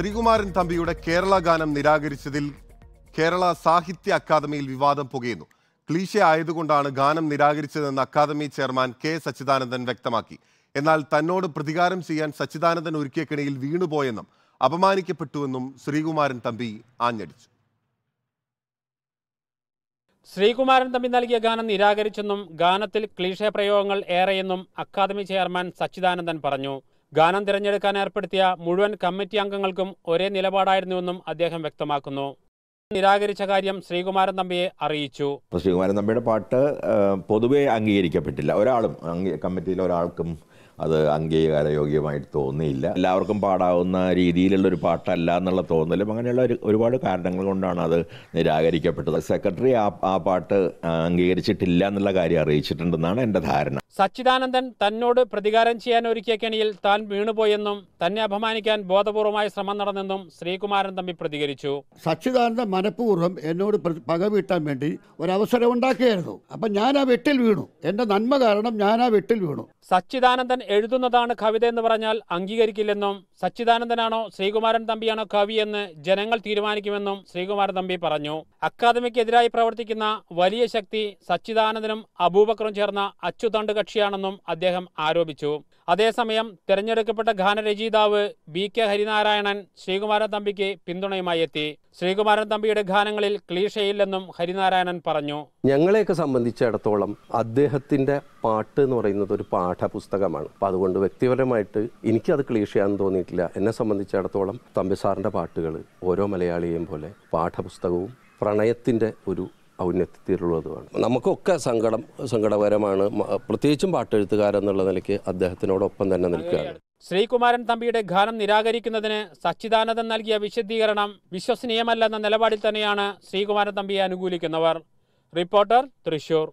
ശ്രീകുമാരൻ തമ്പിയുടെ കേരള ഗാനം നിരാകരിച്ചതിൽ കേരള സാഹിത്യ അക്കാദമിയിൽ വിവാദം പുകയുന്നു ക്ലീശ ആയതുകൊണ്ടാണ് ഗാനം നിരാകരിച്ചതെന്ന് അക്കാദമി ചെയർമാൻ കെ സച്ചിദാനന്ദൻ വ്യക്തമാക്കി എന്നാൽ തന്നോട് പ്രതികാരം ചെയ്യാൻ സച്ചിദാനന്ദൻ ഒരുക്കിയ കിണിയിൽ വീണുപോയെന്നും അപമാനിക്കപ്പെട്ടുവെന്നും ശ്രീകുമാരൻ തമ്പി ആഞ്ഞടിച്ചു ശ്രീകുമാരൻ തമ്പി നൽകിയ ഗാനം നിരാകരിച്ചെന്നും ഗാനത്തിൽ ക്ലീഷേ പ്രയോഗങ്ങൾ ഏറെയെന്നും അക്കാദമി ചെയർമാൻ സച്ചിദാനന്ദൻ പറഞ്ഞു ഗാനം തിരഞ്ഞെടുക്കാൻ ഏർപ്പെടുത്തിയ മുഴുവൻ കമ്മിറ്റി അംഗങ്ങൾക്കും ഒരേ നിലപാടായിരുന്നുവെന്നും അദ്ദേഹം വ്യക്തമാക്കുന്നു നിരാകരിച്ച കാര്യം ശ്രീകുമാരൻ തമ്പിയെ അറിയിച്ചു ശ്രീകുമാരൻ തമ്പിയുടെ പാട്ട് പൊതുവെ അംഗീകരിക്കപ്പെട്ടില്ല ഒരാളും കമ്മിറ്റിയിലെ ഒരാൾക്കും അത് അംഗീകാരയോഗ്യമായിട്ട് തോന്നിയില്ല എല്ലാവർക്കും പാടാവുന്ന രീതിയിലുള്ള ഒരു പാട്ടല്ല എന്നുള്ള തോന്നലും അങ്ങനെയുള്ള ഒരുപാട് കാരണങ്ങൾ കൊണ്ടാണ് അത് നിരാകരിക്കപ്പെട്ടത് സെക്രട്ടറി ആ ആ പാട്ട് അംഗീകരിച്ചിട്ടില്ല എന്നുള്ള കാര്യം അറിയിച്ചിട്ടുണ്ടെന്നാണ് എൻ്റെ ധാരണ സച്ചിദാനന്ദൻ തന്നോട് പ്രതികാരം ചെയ്യാൻ ഒരുക്കിയ കെണിയിൽ താൻ വീണുപോയെന്നും തന്നെ അപമാനിക്കാൻ ബോധപൂർവമായ ശ്രമം നടന്നെന്നും ശ്രീകുമാരൻ തമ്പി പ്രതികരിച്ചു സച്ചിദാനന്ദൻ മനഃപൂർവ്വം എന്നോട് പക വീട്ടാൻ വേണ്ടി ഒരവസരം ഉണ്ടാക്കിയായിരുന്നു അപ്പം ഞാൻ ആ വെട്ടിൽ വീണു എൻ്റെ നന്മ കാരണം ഞാൻ ആ വെട്ടിൽ വീണു സച്ചിദാനന്ദൻ എഴുതുന്നതാണ് കവിത എന്ന് പറഞ്ഞാൽ അംഗീകരിക്കില്ലെന്നും സച്ചിദാനന്ദനാണോ ശ്രീകുമാരൻ തമ്പിയാണോ കവിയെന്ന് ജനങ്ങൾ തീരുമാനിക്കുമെന്നും ശ്രീകുമാരൻ തമ്പി പറഞ്ഞു അക്കാദമിക്കെതിരായി പ്രവർത്തിക്കുന്ന വലിയ ശക്തി സച്ചിദാനന്ദനും അബൂബക്കറും ചേർന്ന അച്ചുതണ്ട് കക്ഷിയാണെന്നും അദ്ദേഹം ആരോപിച്ചു അതേസമയം തിരഞ്ഞെടുക്കപ്പെട്ട ഗാനരചയിതാവ് ബി കെ ഹരിനാരായണൻ ശ്രീകുമാരൻ തമ്പിക്ക് പിന്തുണയുമായി എത്തി ശ്രീകുമാരൻ തമ്പിയുടെ ഗാനങ്ങളിൽ ക്ലീഷയില്ലെന്നും ഹരിനാരായണൻ പറഞ്ഞു ഞങ്ങളെയൊക്കെ സംബന്ധിച്ചിടത്തോളം അദ്ദേഹത്തിന്റെ പാട്ട് എന്ന് പറയുന്നത് ഒരു പാ പാഠപുസ്തകമാണ് അപ്പം അതുകൊണ്ട് വ്യക്തിപരമായിട്ട് എനിക്കത് ക്ലീഷയാന്ന് തോന്നിയിട്ടില്ല എന്നെ സംബന്ധിച്ചിടത്തോളം തമ്പിസാറിൻ്റെ പാട്ടുകൾ ഓരോ മലയാളിയെയും പോലെ പാഠപുസ്തകവും പ്രണയത്തിൻ്റെ ഒരു ഔന്നത്യത്തിലുള്ളതുമാണ് നമുക്കൊക്കെ സങ്കടം സങ്കടകരമാണ് പ്രത്യേകിച്ചും പാട്ടെഴുത്തുകാരെന്നുള്ള നിലയ്ക്ക് അദ്ദേഹത്തിനോടൊപ്പം തന്നെ നിൽക്കുകയാണ് ശ്രീകുമാരൻ തമ്പിയുടെ ഗാനം നിരാകരിക്കുന്നതിന് സച്ചിദാനന്ദൻ നൽകിയ വിശദീകരണം വിശ്വസനീയമല്ലെന്ന നിലപാടിൽ തന്നെയാണ് ശ്രീകുമാരൻ തമ്പിയെ അനുകൂലിക്കുന്നവർ റിപ്പോർട്ടർ തൃശൂർ